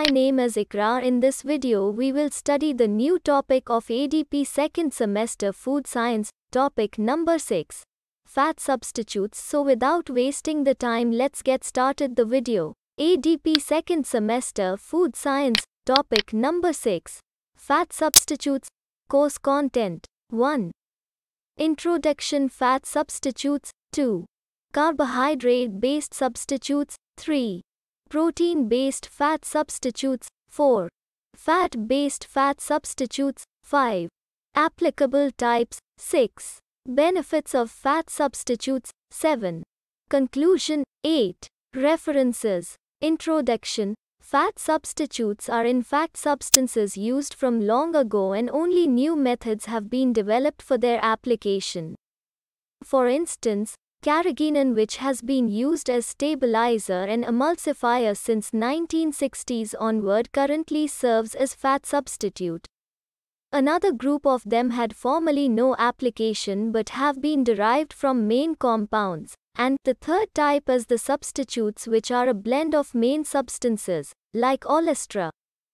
my name is Ikra. In this video we will study the new topic of ADP second semester food science, topic number 6. Fat substitutes. So without wasting the time let's get started the video. ADP second semester food science, topic number 6. Fat substitutes. Course content. 1. Introduction fat substitutes. 2. Carbohydrate based substitutes. 3. Protein-based fat substitutes 4. Fat-based fat substitutes 5. Applicable types 6. Benefits of fat substitutes 7. Conclusion 8. References Introduction Fat substitutes are in fact substances used from long ago and only new methods have been developed for their application. For instance, carrageenan which has been used as stabilizer and emulsifier since 1960s onward currently serves as fat substitute. Another group of them had formerly no application but have been derived from main compounds, and the third type is the substitutes which are a blend of main substances, like olestra,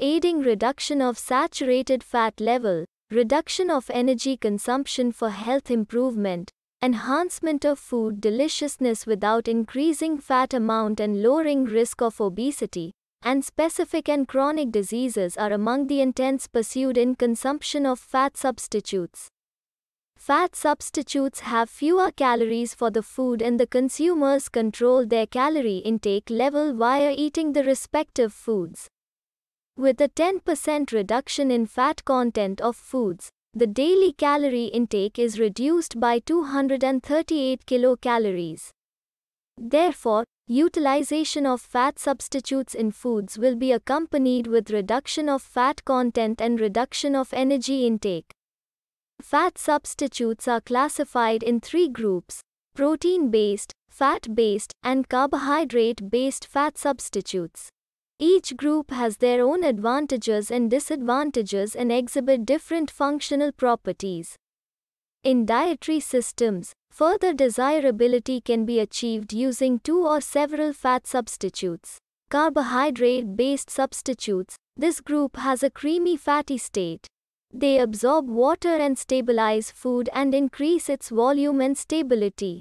aiding reduction of saturated fat level, reduction of energy consumption for health improvement, enhancement of food deliciousness without increasing fat amount and lowering risk of obesity, and specific and chronic diseases are among the intents pursued in consumption of fat substitutes. Fat substitutes have fewer calories for the food and the consumers control their calorie intake level via eating the respective foods. With a 10% reduction in fat content of foods, the daily calorie intake is reduced by 238 kilocalories. Therefore, utilization of fat substitutes in foods will be accompanied with reduction of fat content and reduction of energy intake. Fat substitutes are classified in three groups protein based, fat based, and carbohydrate based fat substitutes. Each group has their own advantages and disadvantages and exhibit different functional properties. In dietary systems, further desirability can be achieved using two or several fat substitutes. Carbohydrate based substitutes, this group has a creamy fatty state. They absorb water and stabilize food and increase its volume and stability.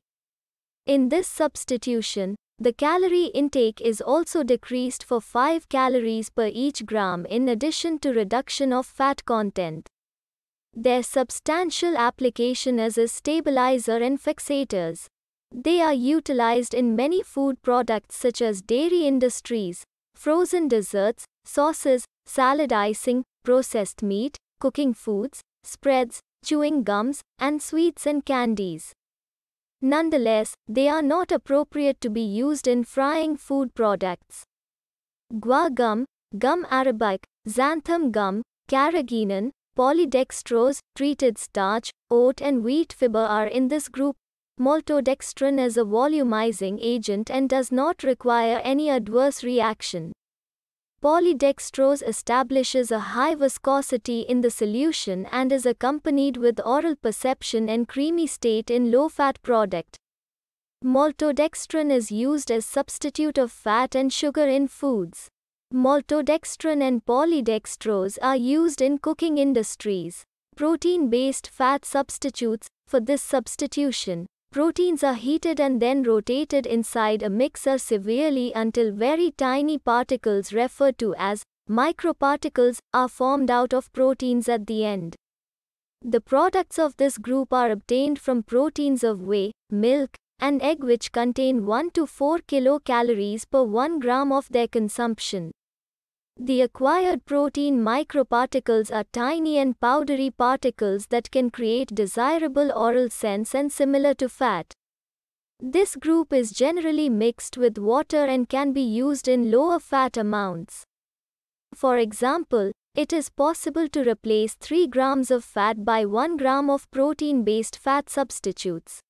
In this substitution, the calorie intake is also decreased for 5 calories per each gram in addition to reduction of fat content. Their substantial application is as stabilizer and fixators. They are utilized in many food products such as dairy industries, frozen desserts, sauces, salad icing, processed meat, cooking foods, spreads, chewing gums, and sweets and candies. Nonetheless, they are not appropriate to be used in frying food products. Gua gum, gum arabic, xanthan gum, carrageenan, polydextrose, treated starch, oat and wheat fiber are in this group. Maltodextrin is a volumizing agent and does not require any adverse reaction polydextrose establishes a high viscosity in the solution and is accompanied with oral perception and creamy state in low-fat product. Maltodextrin is used as substitute of fat and sugar in foods. Maltodextrin and polydextrose are used in cooking industries. Protein-based fat substitutes, for this substitution, Proteins are heated and then rotated inside a mixer severely until very tiny particles referred to as microparticles are formed out of proteins at the end. The products of this group are obtained from proteins of whey, milk, and egg which contain 1 to 4 kilocalories per 1 gram of their consumption. The acquired protein microparticles are tiny and powdery particles that can create desirable oral scents and similar to fat. This group is generally mixed with water and can be used in lower fat amounts. For example, it is possible to replace 3 grams of fat by 1 gram of protein based fat substitutes.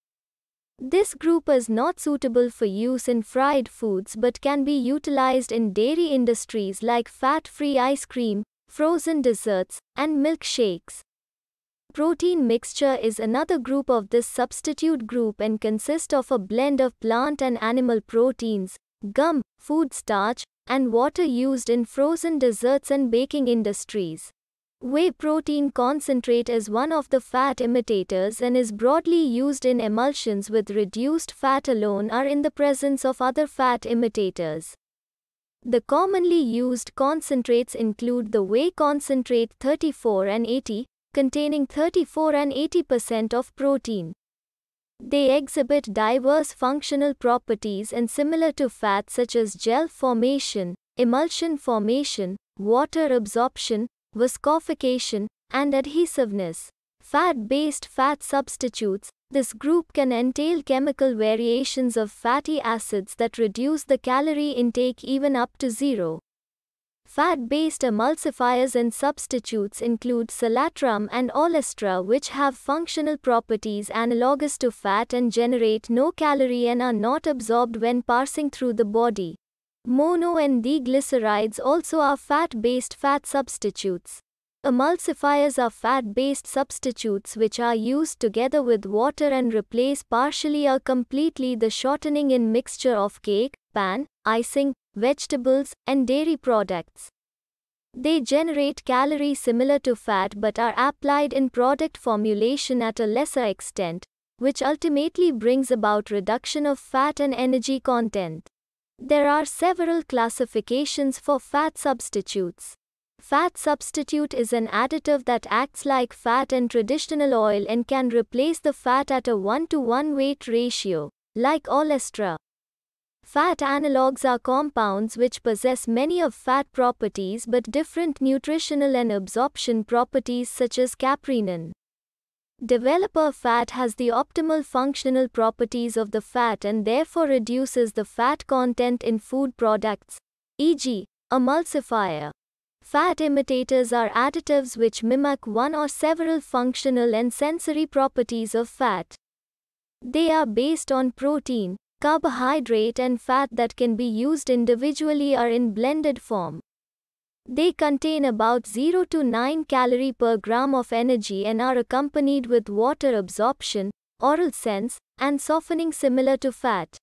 This group is not suitable for use in fried foods but can be utilized in dairy industries like fat-free ice cream, frozen desserts, and milkshakes. Protein mixture is another group of this substitute group and consists of a blend of plant and animal proteins, gum, food starch, and water used in frozen desserts and baking industries. Whey protein concentrate is one of the fat imitators and is broadly used in emulsions with reduced fat alone or in the presence of other fat imitators. The commonly used concentrates include the whey concentrate 34 and 80, containing 34 and 80% of protein. They exhibit diverse functional properties and similar to fat such as gel formation, emulsion formation, water absorption, viscofication, and adhesiveness. Fat-based fat substitutes, this group can entail chemical variations of fatty acids that reduce the calorie intake even up to zero. Fat-based emulsifiers and substitutes include salatram and olestra which have functional properties analogous to fat and generate no calorie and are not absorbed when passing through the body. Mono and diglycerides also are fat-based fat substitutes. Emulsifiers are fat-based substitutes which are used together with water and replace partially or completely the shortening in mixture of cake, pan, icing, vegetables, and dairy products. They generate calories similar to fat but are applied in product formulation at a lesser extent, which ultimately brings about reduction of fat and energy content. There are several classifications for fat substitutes. Fat substitute is an additive that acts like fat in traditional oil and can replace the fat at a 1 to 1 weight ratio, like olestra. Fat analogues are compounds which possess many of fat properties but different nutritional and absorption properties such as caprinin. Developer fat has the optimal functional properties of the fat and therefore reduces the fat content in food products, e.g., emulsifier. Fat imitators are additives which mimic one or several functional and sensory properties of fat. They are based on protein, carbohydrate, and fat that can be used individually or in blended form. They contain about 0 to 9 calorie per gram of energy and are accompanied with water absorption, oral sense, and softening similar to fat.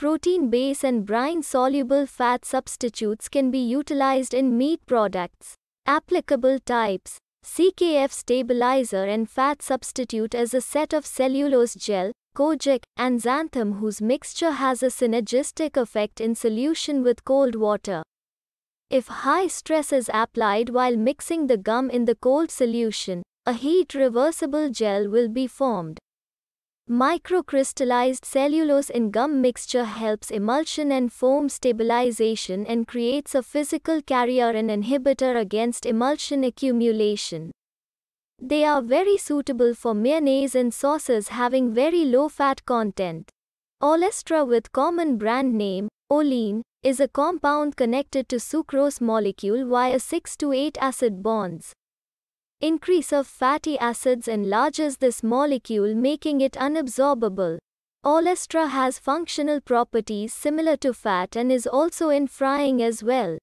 protein base and brine-soluble fat substitutes can be utilized in meat products. Applicable types CKF stabilizer and fat substitute is a set of cellulose gel, kojic, and xanthan whose mixture has a synergistic effect in solution with cold water. If high stress is applied while mixing the gum in the cold solution, a heat reversible gel will be formed. Microcrystallized cellulose in gum mixture helps emulsion and foam stabilization and creates a physical carrier and inhibitor against emulsion accumulation. They are very suitable for mayonnaise and sauces having very low fat content. Olestra with common brand name, Olean, is a compound connected to sucrose molecule via 6 to 8 acid bonds. Increase of fatty acids enlarges this molecule making it unabsorbable. Olestra has functional properties similar to fat and is also in frying as well.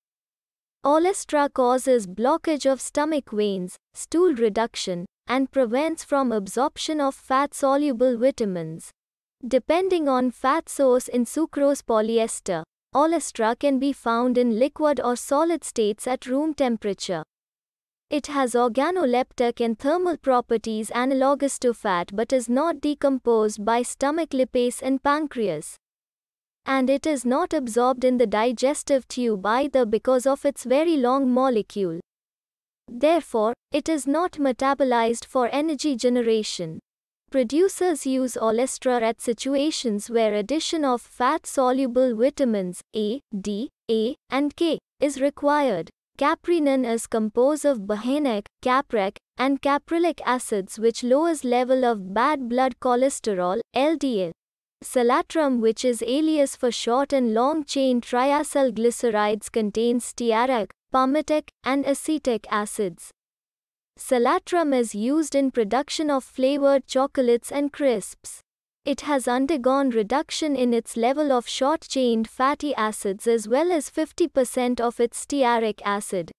Olestra causes blockage of stomach veins, stool reduction, and prevents from absorption of fat-soluble vitamins. Depending on fat source in sucrose polyester, Olestra can be found in liquid or solid states at room temperature. It has organoleptic and thermal properties analogous to fat but is not decomposed by stomach lipase and pancreas. And it is not absorbed in the digestive tube either because of its very long molecule. Therefore, it is not metabolized for energy generation. Producers use olestra at situations where addition of fat-soluble vitamins A, D, A, and K is required. Caprinin is composed of behenic, caprec, and caprylic acids which lowers level of bad blood cholesterol, LDL. Salatrum which is alias for short and long chain triacylglycerides contains stearic, palmitic, and acetic acids. Salatram is used in production of flavored chocolates and crisps. It has undergone reduction in its level of short-chained fatty acids as well as 50% of its stearic acid.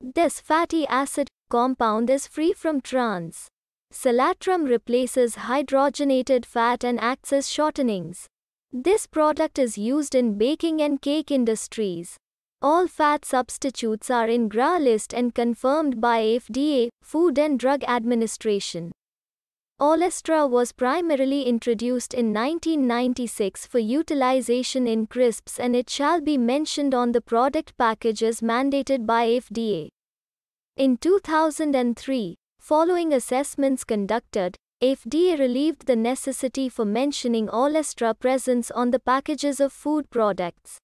This fatty acid compound is free from trans. Salatram replaces hydrogenated fat and acts as shortenings. This product is used in baking and cake industries. All fat substitutes are in GRA list and confirmed by FDA, Food and Drug Administration. Olestra was primarily introduced in 1996 for utilization in crisps and it shall be mentioned on the product packages mandated by FDA. In 2003, following assessments conducted, FDA relieved the necessity for mentioning Olestra presence on the packages of food products.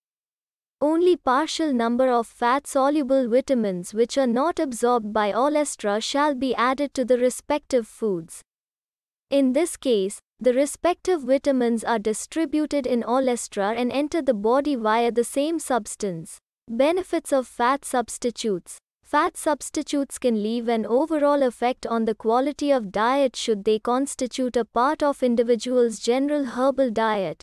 Only partial number of fat-soluble vitamins which are not absorbed by olestra shall be added to the respective foods. In this case, the respective vitamins are distributed in olestra and enter the body via the same substance. Benefits of fat substitutes Fat substitutes can leave an overall effect on the quality of diet should they constitute a part of individual's general herbal diet.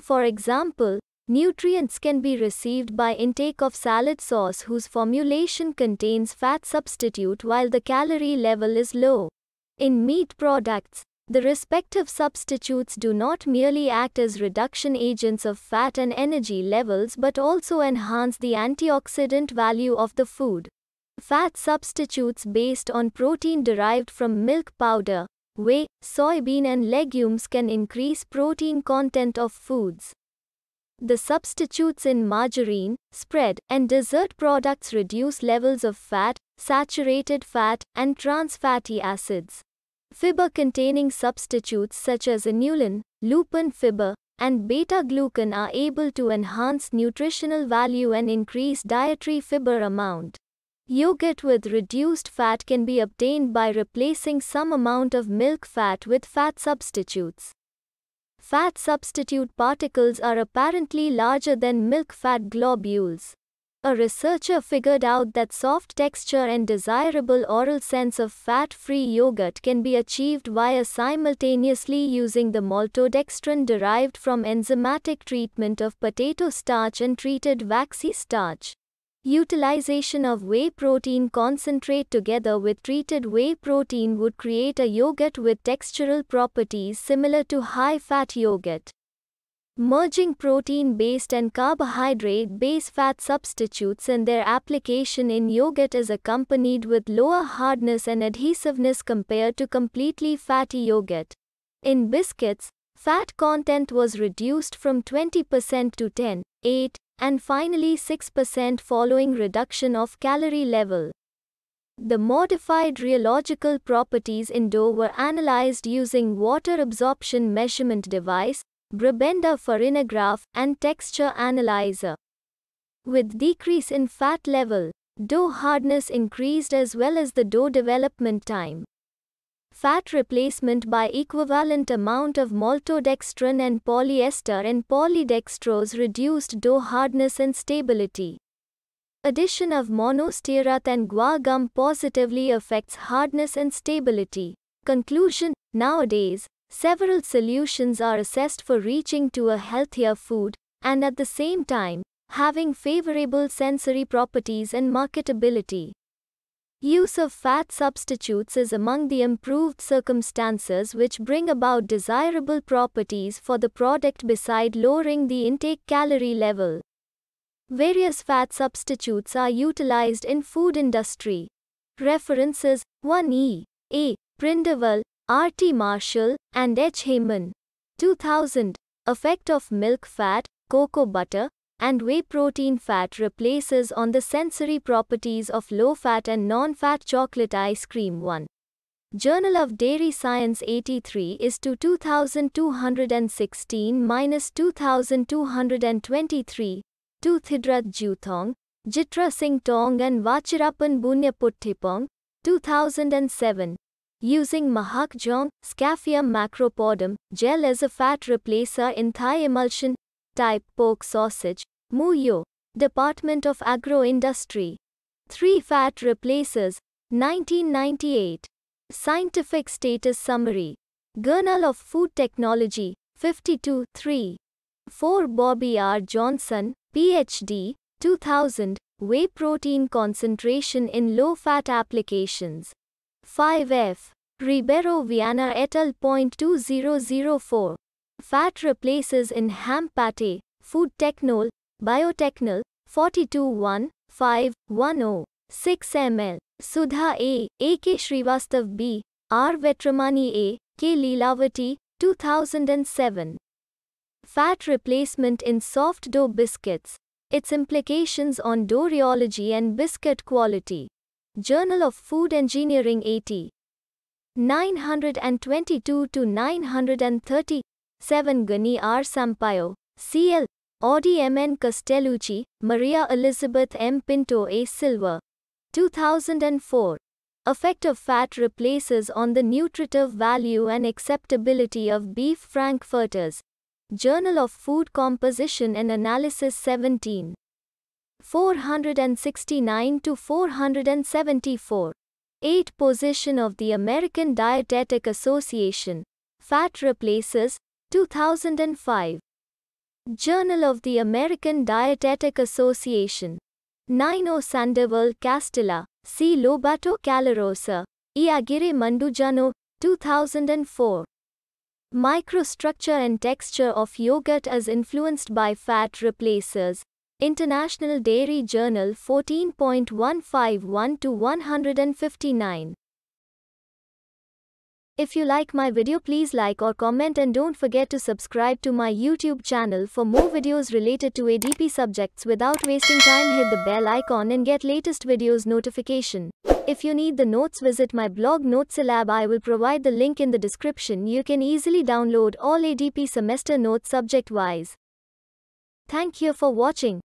For example, Nutrients can be received by intake of salad sauce whose formulation contains fat substitute while the calorie level is low. In meat products, the respective substitutes do not merely act as reduction agents of fat and energy levels but also enhance the antioxidant value of the food. Fat substitutes based on protein derived from milk powder, whey, soybean and legumes can increase protein content of foods. The substitutes in margarine, spread, and dessert products reduce levels of fat, saturated fat, and trans fatty acids. Fiber containing substitutes such as inulin, lupin fiber, and beta glucan are able to enhance nutritional value and increase dietary fiber amount. Yogurt with reduced fat can be obtained by replacing some amount of milk fat with fat substitutes fat substitute particles are apparently larger than milk fat globules. A researcher figured out that soft texture and desirable oral sense of fat-free yogurt can be achieved via simultaneously using the maltodextrin derived from enzymatic treatment of potato starch and treated waxy starch. Utilization of whey protein concentrate together with treated whey protein would create a yogurt with textural properties similar to high-fat yogurt. Merging protein-based and carbohydrate-based fat substitutes and their application in yogurt is accompanied with lower hardness and adhesiveness compared to completely fatty yogurt. In biscuits, fat content was reduced from 20% to 10, 8, and finally 6% following reduction of calorie level. The modified rheological properties in dough were analyzed using water absorption measurement device, Brabenda farinograph, and texture analyzer. With decrease in fat level, dough hardness increased as well as the dough development time fat replacement by equivalent amount of maltodextrin and polyester and polydextrose reduced dough hardness and stability. Addition of monostearate and guar gum positively affects hardness and stability. Conclusion Nowadays, several solutions are assessed for reaching to a healthier food, and at the same time, having favorable sensory properties and marketability. Use of fat substitutes is among the improved circumstances which bring about desirable properties for the product beside lowering the intake calorie level. Various fat substitutes are utilized in food industry. References 1E A. Prindeval, R.T. Marshall, and H. Heyman. 2000. Effect of milk fat, cocoa butter, and whey protein fat replaces on the sensory properties of low-fat and non-fat chocolate ice cream 1. Journal of Dairy Science 83 is to 2216 minus 2223, Thidrat Juthong, Jitra Singh Tong and Vachirappan Bunyaputtipong, 2007. Using Mahakjong, Scaphium macropodum, gel as a fat replacer in thigh emulsion, type pork sausage, Muyo, Department of Agro Industry. 3 Fat replaces 1998. Scientific status summary. Journal of Food Technology, 52 3. 4 Bobby R. Johnson, PhD, 2000, Whey protein concentration in low fat applications. 5F. Ribeiro Viana et al. Point Two Zero Zero Four Fat replaces in ham pate, food technol, Biotechnol 421510 6 ml Sudha A, A K Srivastav B, R Vetramani A, K Leelavati 2007 Fat replacement in soft dough biscuits its implications on rheology and biscuit quality. Journal of Food Engineering 80. 922 to 937. 7 Gani R. Sampayo. CL, Audi M. N. Castellucci, Maria Elizabeth M. Pinto A. Silva. 2004. Effect of fat replaces on the nutritive value and acceptability of beef frankfurters. Journal of Food Composition and Analysis 17. 469 to 474. 8 Position of the American Dietetic Association. Fat replaces, 2005. Journal of the American Dietetic Association. Nino Sandoval Castilla, C. Lobato Calorosa, Aguirre Mandujano, 2004. Microstructure and texture of yogurt as influenced by fat replacers. International Dairy Journal 14.151 to 159. If you like my video please like or comment and don't forget to subscribe to my YouTube channel for more videos related to ADP subjects without wasting time hit the bell icon and get latest videos notification. If you need the notes visit my blog Notesilab I will provide the link in the description you can easily download all ADP semester notes subject wise. Thank you for watching.